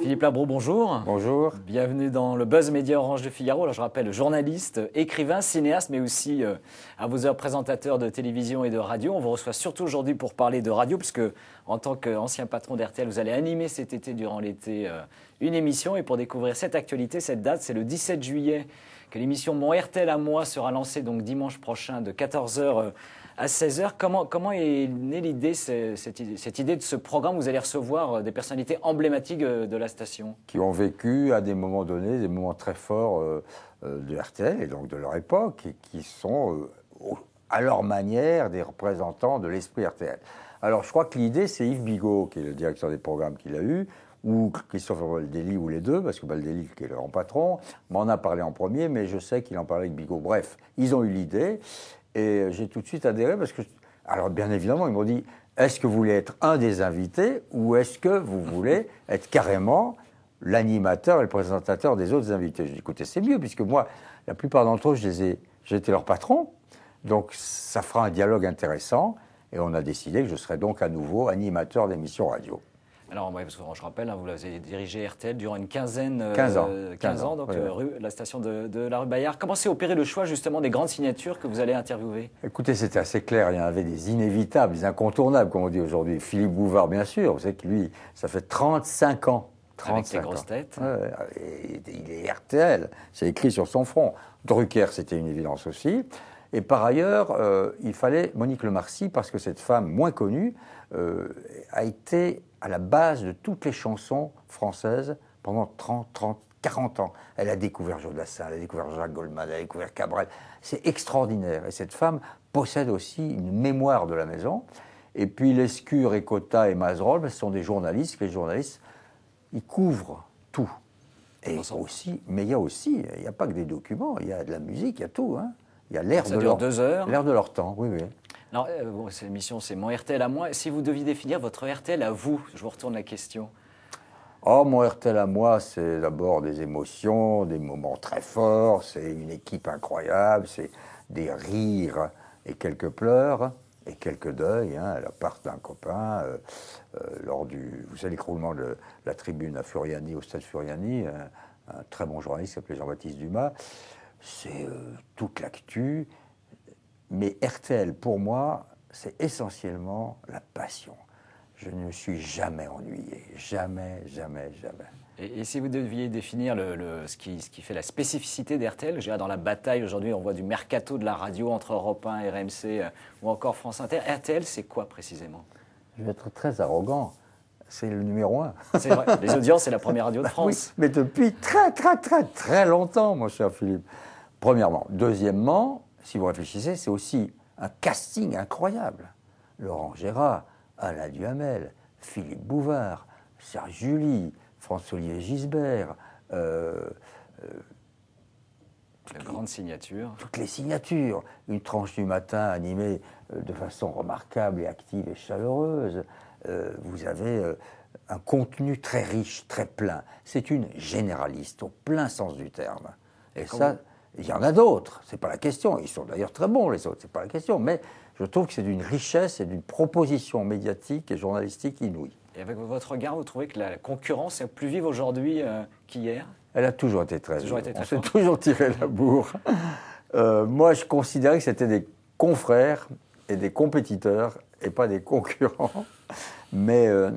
Philippe Labro, bonjour. Bonjour. Bienvenue dans le Buzz Média Orange de Figaro. Alors, je rappelle, journaliste, écrivain, cinéaste, mais aussi à euh, vos heures présentateur de télévision et de radio. On vous reçoit surtout aujourd'hui pour parler de radio, puisque en tant qu'ancien patron d'RTL, vous allez animer cet été, durant l'été, euh, une émission. Et pour découvrir cette actualité, cette date, c'est le 17 juillet que l'émission Mon RTL à moi sera lancée donc dimanche prochain de 14h à 16h. Comment, est née l'idée, cette, idée de ce programme où vous allez recevoir euh, des personnalités emblématiques euh, de la station Qui ont vécu à des moments donnés, des moments très forts euh, de RTL et donc de leur époque, et qui sont à leur manière des représentants de l'esprit RTL. Alors je crois que l'idée, c'est Yves Bigot, qui est le directeur des programmes qu'il a eu, ou Christophe Baldelli, ou les deux, parce que Baldelli, qui est leur patron, m'en a parlé en premier, mais je sais qu'il en parlait avec Bigot. Bref, ils ont eu l'idée, et euh, j'ai tout de suite adhéré parce que, alors bien évidemment, ils m'ont dit, est-ce que vous voulez être un des invités ou est-ce que vous voulez être carrément l'animateur et le présentateur des autres invités J'ai dit, écoutez, c'est mieux puisque moi, la plupart d'entre eux, j'étais leur patron. Donc ça fera un dialogue intéressant et on a décidé que je serais donc à nouveau animateur d'émissions radio. Alors, moi je rappelle, hein, vous avez dirigé RTL durant une quinzaine, 15 euh, ans, donc euh, la station de, la rue Bayard. Comment s'est opéré le choix justement des grandes signatures que vous allez interviewer Écoutez, c'était assez clair. Il y en avait des inévitables, des incontournables, comme on dit aujourd'hui. Philippe Bouvard, bien sûr. Vous savez que lui, ça fait 35 ans. 35 Avec ses grosses ans. têtes. il est RTL. C'est écrit sur son front. Drucker, c'était une évidence aussi. Et par ailleurs, euh, il fallait Monique Lemarcy parce que cette femme moins connue euh, a été à la base de toutes les chansons françaises pendant 30, 30, 40 ans. Elle a découvert Joe Dassin, elle a découvert Jacques Goldman, elle a découvert Cabrel. C'est extraordinaire. Et cette femme possède aussi une mémoire de la maison. Et puis Lescure, Cotta et Mazerolles, ben, ce sont des journalistes. Les journalistes, ils couvrent tout. Et aussi, mais il y a aussi, il n'y a pas que des documents, il y a de la musique, il y a tout. Hein. Il y a l'air de, leur... de leur temps. Oui, oui. Alors, euh, cette émission, c'est mon RTL à moi. Si vous deviez définir votre RTL à vous, je vous retourne la question. Oh, mon RTL à moi, c'est d'abord des émotions, des moments très forts, c'est une équipe incroyable, c'est des rires et quelques pleurs et quelques deuils. Hein, à la part d'un copain, euh, euh, lors du, vous savez, l'écroulement de la tribune à Furiani, au stade Furiani, un, un très bon journaliste qui s'appelait Jean-Baptiste Dumas c'est euh, toute l'actu. Mais RTL, pour moi, c'est essentiellement la passion. Je ne me suis jamais ennuyé, jamais, jamais, jamais. Et, si vous deviez définir le, ce, qui, ce, qui, fait la spécificité d'RTL, dans la bataille aujourd'hui, on voit du mercato de la radio entre Europe 1, RMC euh, ou encore France Inter. RTL, c'est quoi précisément Je vais être très arrogant c'est le numéro un. C'est Les audiences, c'est la première radio de bah France. oui, mais depuis très, très, très, très longtemps, mon cher Philippe. Premièrement. Deuxièmement, si vous réfléchissez, c'est aussi un casting incroyable. Laurent Gérard, Alain Duhamel, Philippe Bouvard, Serge Julie, François-Olivier Gisbert. Euh, euh la grande Toutes les signatures. Une tranche du matin animée euh, de façon remarquable et active et chaleureuse. Euh, vous avez un contenu très riche, très plein. C'est une généraliste au plein sens du terme. Et, ça, il y en a d'autres, c'est pas la question. Ils sont d'ailleurs très bons les autres, c'est pas la question. Mais je trouve que c'est d'une richesse et d'une proposition médiatique et journalistique inouïe. Et avec votre regard, vous trouvez que la concurrence est plus vive aujourd'hui euh, qu'hier Elle a toujours été très vive. On s'est toujours tiré la bourre. Euh, moi, je considérais que c'était des confrères et des compétiteurs et pas des concurrents. Mais euh,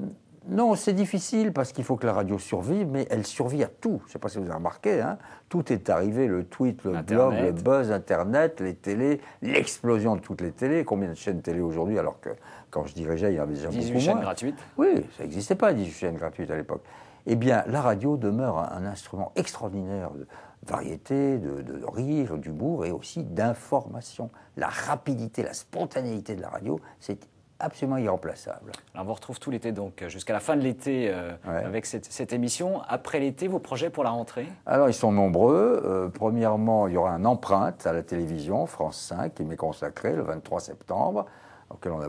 non, c'est difficile parce qu'il faut que la radio survive, mais elle survit à tout. Je ne sais pas si vous avez remarqué, hein. tout est arrivé, le tweet, le blog, les buzz, Internet, les télés, l'explosion de toutes les télés. Combien de chaînes télé aujourd'hui alors que quand je dirigeais, il y avait déjà 18 chaînes gratuites Oui, ça n'existait pas, 18 chaînes gratuites à l'époque. Eh bien, la radio demeure un, instrument extraordinaire de variété, de, de, de rire, d'humour et aussi d'information. La rapidité, la spontanéité de la radio, c'est absolument irremplaçable. Alors on vous retrouve tout l'été donc jusqu'à la fin de l'été euh, avec cette, émission. Après l'été, vos projets pour la rentrée Alors ils sont nombreux. Euh, premièrement, il y aura un empreinte à la télévision France 5 qui m'est consacré le 23 septembre auquel euh,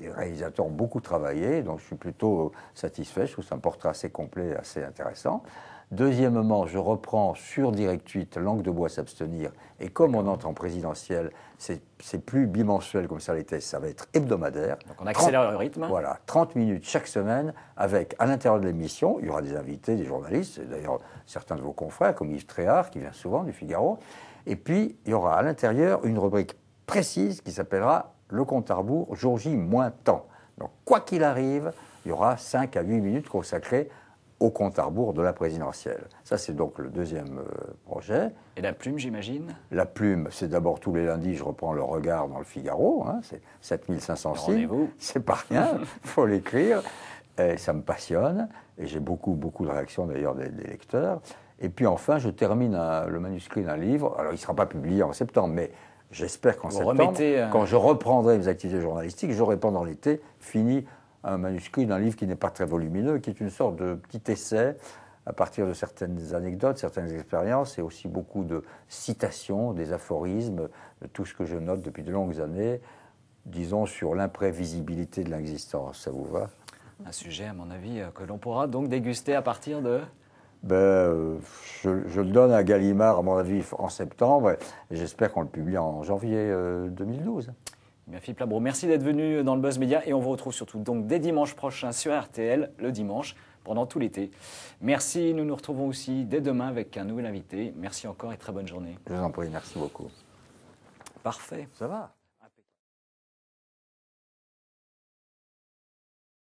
les réalisateurs ont beaucoup travaillé, donc je suis plutôt satisfait, je trouve que c'est un portrait assez complet, et assez intéressant. Deuxièmement, je reprends sur Direct 8, langue de bois s'abstenir. Et comme on entre en présidentiel, c'est plus bimensuel comme ça l'était. ça va être hebdomadaire. Donc on accélère le rythme. Voilà, 30 minutes chaque semaine avec, à l'intérieur de l'émission, il y aura des invités, des journalistes, d'ailleurs certains de vos confrères, comme Yves Tréhard, qui vient souvent du Figaro. Et puis, il y aura à l'intérieur une rubrique précise qui s'appellera Le compte à rebours, jour J moins temps. Donc, quoi qu'il arrive, il y aura 5 à 8 minutes consacrées au compte à rebours de la présidentielle. Ça, c'est donc le deuxième euh, projet. Et la plume, j'imagine La plume, c'est d'abord tous les lundis, je reprends le regard dans le Figaro, hein, c'est 7500 signes. C'est pas rien, faut l'écrire. Et ça me passionne, et j'ai beaucoup, beaucoup de réactions d'ailleurs des, lecteurs. Et puis enfin, je termine le manuscrit d'un livre. Alors, il ne sera pas publié en septembre, mais j'espère qu'en septembre, euh, quand je reprendrai mes activités journalistiques, j'aurai pendant l'été fini un manuscrit d'un livre qui n'est pas très volumineux, qui est une sorte de petit essai à partir de certaines anecdotes, certaines expériences et aussi beaucoup de citations, des aphorismes, de tout ce que je note depuis de longues années, disons sur l'imprévisibilité de l'existence. Ça vous va Un sujet, à mon avis, euh, que l'on pourra donc déguster à partir de ben, euh, je, le donne à Gallimard, à mon avis, en septembre. J'espère qu'on le publie en janvier 2012. Euh, merci d'être venu dans le Buzz Média et on vous retrouve surtout donc dès dimanche prochain sur RTL, le dimanche, pendant tout l'été. Merci, nous nous retrouvons aussi dès demain avec un nouvel invité. Merci encore et très bonne journée. Je vous en prie, merci beaucoup. Parfait. Ça va